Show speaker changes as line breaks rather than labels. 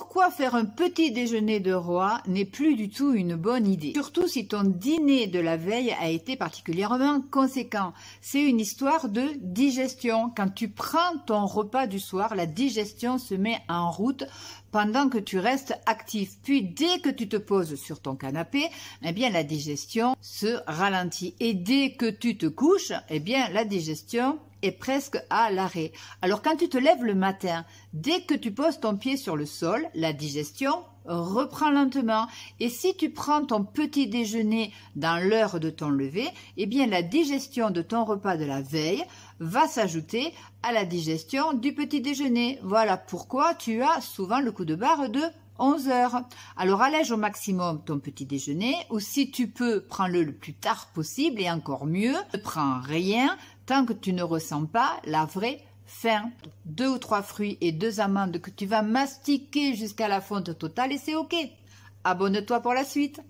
pourquoi faire un petit déjeuner de roi n'est plus du tout une bonne idée. Surtout si ton dîner de la veille a été particulièrement conséquent. C'est une histoire de digestion. Quand tu prends ton repas du soir, la digestion se met en route pendant que tu restes actif. Puis dès que tu te poses sur ton canapé, eh bien la digestion se ralentit. Et dès que tu te couches, eh bien la digestion est presque à l'arrêt. Alors quand tu te lèves le matin, dès que tu poses ton pied sur le sol, la digestion reprend lentement. Et si tu prends ton petit déjeuner dans l'heure de ton lever, eh bien la digestion de ton repas de la veille va s'ajouter à la digestion du petit déjeuner. Voilà pourquoi tu as souvent le coup de barre de 11 heures. Alors allège au maximum ton petit déjeuner ou si tu peux, prends-le le plus tard possible et encore mieux, ne prends rien tant que tu ne ressens pas la vraie faim. Deux ou trois fruits et deux amandes que tu vas mastiquer jusqu'à la fonte totale et c'est ok. Abonne-toi pour la suite.